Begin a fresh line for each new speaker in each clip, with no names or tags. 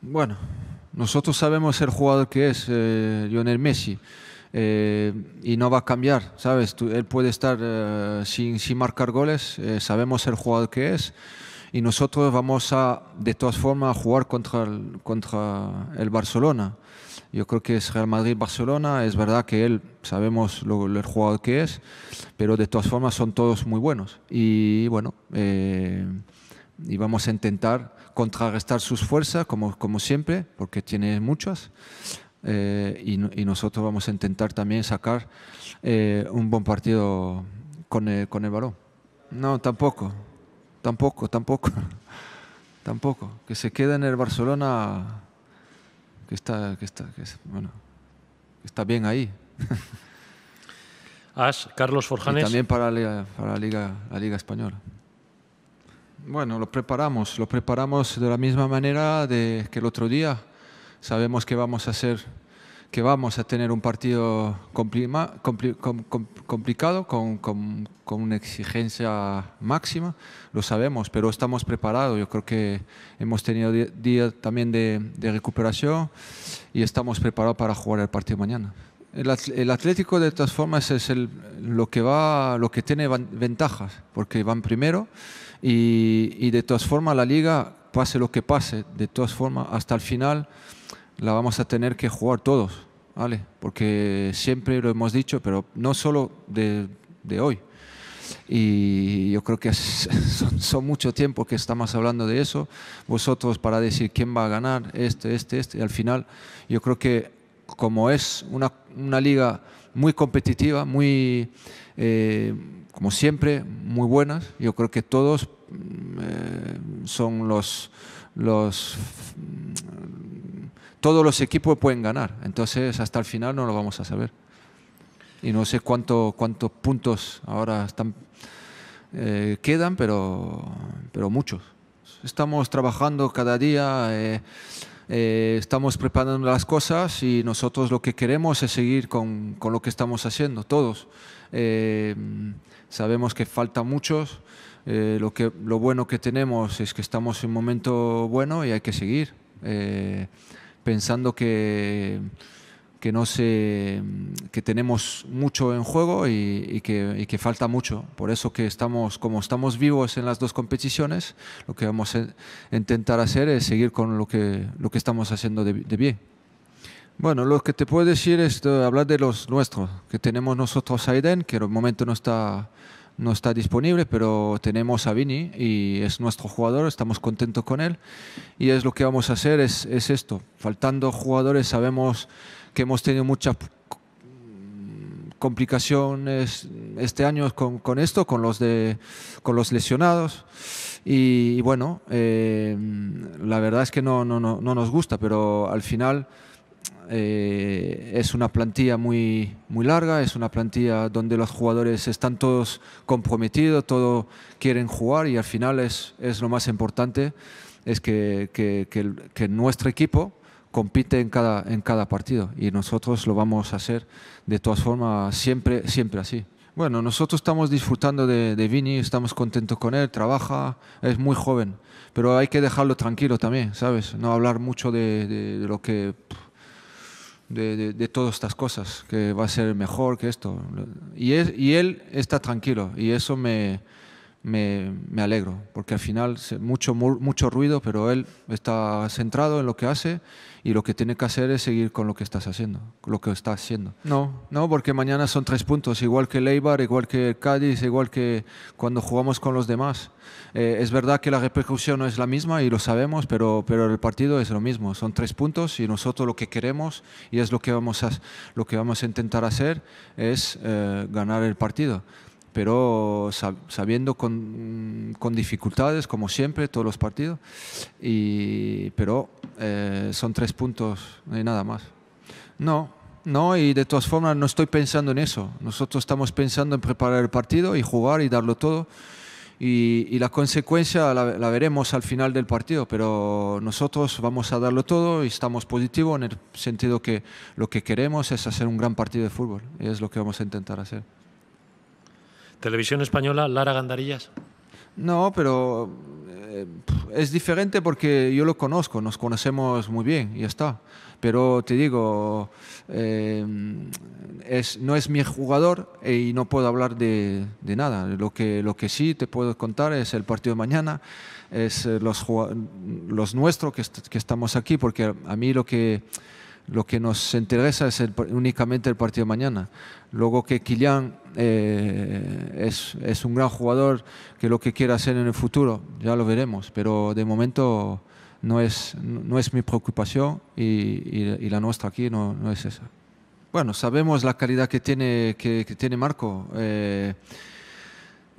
Bueno, nosotros sabemos el jugador que es, eh, Lionel Messi. Eh, y no va a cambiar, ¿sabes? él puede estar eh, sin, marcar goles, sabemos el jugador que es y nosotros vamos a, de todas formas, jugar contra el, contra el Barcelona. Yo creo que es Real Madrid-Barcelona, es verdad que él, sabemos el jugador que es, pero de todas formas son todos muy buenos. Y bueno, y vamos a intentar contrarrestar sus fuerzas, como, como siempre, porque tiene muchas. Eh, y, nosotros vamos a intentar también sacar eh, un buen partido con el, con el balón. No, tampoco, tampoco, tampoco, tampoco. Que se quede en el Barcelona, que está, que está, que bueno, está bien ahí. As, Carlos Forjanes. también para, la, para la Liga, la Liga Española. Bueno, lo preparamos, lo preparamos de la misma manera de que el otro día. Sabemos que vamos a hacer, que vamos a tener un partido complicado con, una exigencia máxima, lo sabemos, pero estamos preparados. Yo creo que hemos tenido días también de, de recuperación y estamos preparados para jugar el partido mañana. El, Atlético de todas formas es el, lo, que va, lo que tiene ventajas, porque van primero y, de todas formas la liga, pase lo que pase, de todas formas hasta el final la vamos a tener que jugar todos, ¿vale? Porque siempre lo hemos dicho, pero no solo de, hoy, y yo creo que son, son, mucho tiempo que estamos hablando de eso, vosotros para decir quién va a ganar, este, este, este, y al final yo creo que como es una, una liga muy competitiva, muy, eh, como siempre, muy buenas, yo creo que todos mm, eh, son los, mm, todos los equipos pueden ganar, entonces hasta el final no lo vamos a saber. Y no sé cuánto, cuántos puntos ahora están, eh, quedan, pero, pero muchos. Estamos trabajando cada día. Eh, estamos preparando las cosas y nosotros lo que queremos es seguir con, con lo que estamos haciendo, todos. Eh, sabemos que falta muchos, eh, lo, que, lo bueno que tenemos es que estamos en un momento bueno y hay que seguir pensando que que, no se, que tenemos mucho en juego y, que, falta mucho. Por eso que estamos, como estamos vivos en las dos competiciones, lo que vamos a intentar hacer es seguir con lo que, lo que estamos haciendo de, pie. bien. Bueno, lo que te puedo decir es hablar de los nuestros, que tenemos nosotros a Eden, que en el momento no está, no está disponible, pero tenemos a Vini y es nuestro jugador, estamos contentos con él y es lo que vamos a hacer, es, es esto. Faltando jugadores sabemos que hemos tenido muchas complicaciones este año con, esto, con los, de, con los lesionados. Y, bueno, eh, la verdad es que no, no, no, no, nos gusta, pero al final eh, es una plantilla muy, muy larga, es una plantilla donde los jugadores están todos comprometidos, todos quieren jugar y al final es, es lo más importante, es que, que nuestro equipo compite en cada, en cada partido y nosotros lo vamos a hacer de todas formas siempre, siempre así. Bueno, nosotros estamos disfrutando de, Vini, estamos contentos con él, trabaja, es muy joven, pero hay que dejarlo tranquilo también, ¿sabes? No hablar mucho de, lo que... De, de, todas estas cosas, que va a ser mejor que esto. y él está tranquilo y eso me, me, alegro, porque al final mucho, mucho ruido, pero él está centrado en lo que hace y lo que tiene que hacer es seguir con lo que estás haciendo, lo que está haciendo. No, no, porque mañana son tres puntos, igual que Leibar, igual que Cádiz, igual que cuando jugamos con los demás. Eh, es verdad que la repercusión no es la misma y lo sabemos, pero, pero el partido es lo mismo. Son tres puntos y nosotros lo que queremos y es lo que vamos a, lo que vamos a intentar hacer es eh, ganar el partido pero sabiendo con, con, dificultades, como siempre, todos los partidos, y, pero eh, son tres puntos y nada más. No, no, y de todas formas no estoy pensando en eso. Nosotros estamos pensando en preparar el partido y jugar y darlo todo. Y, la consecuencia la, la, veremos al final del partido, pero nosotros vamos a darlo todo y estamos positivos en el sentido que lo que queremos es hacer un gran partido de fútbol y es lo que vamos a intentar hacer. Televisión Española, Lara Gandarillas. No, pero eh, es diferente porque yo lo conozco, nos conocemos muy bien y ya está. Pero te digo, eh, es, no es mi jugador y no puedo hablar de, nada. Lo que, lo que sí te puedo contar es el partido de mañana, es eh, los, nuestros que estamos aquí, porque a mí lo que lo que nos interesa es únicamente el partido de mañana. Luego que Kylian eh, es, un gran jugador, que lo que quiera hacer en el futuro, ya lo veremos. Pero de momento no es, no es mi preocupación y, la nuestra aquí no, es esa. Bueno, sabemos la calidad que tiene, que, tiene Marco. Eh,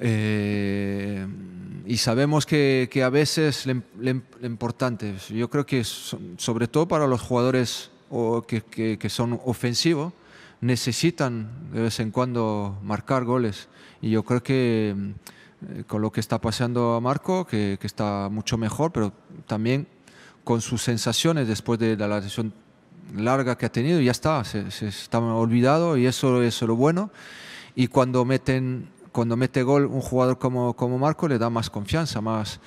eh, y sabemos que, a veces lo importante, yo creo que sobre todo para los jugadores o que, que, son ofensivos necesitan de vez en cuando marcar goles. Y yo creo que eh, con lo que está pasando a Marco, que, está mucho mejor, pero también con sus sensaciones después de, la lesión larga que ha tenido, ya está, se, está olvidado y eso, eso, es lo bueno. Y cuando meten... Cuando mete gol un jugador como, como Marco le da más confianza, más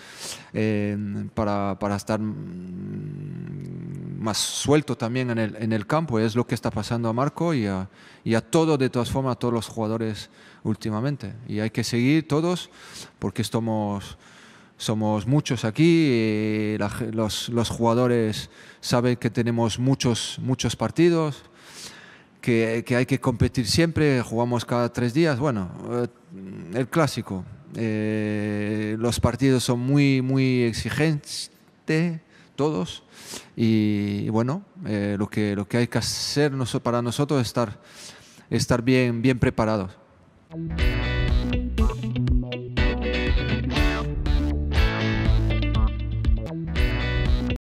eh, para, para estar mm, más suelto también en el, en el campo. es lo que está pasando a Marco y a, y a todo, de todas formas, a todos los jugadores últimamente. Y hay que seguir todos porque estamos somos muchos aquí, eh, los, los, jugadores saben que tenemos muchos, muchos partidos, que, que, hay que competir siempre, jugamos cada tres días, bueno, eh, el clásico. Eh, los partidos son muy, muy exigentes todos. Y bueno, eh, lo, que, lo que hay que hacer para nosotros es estar, estar bien, bien preparados.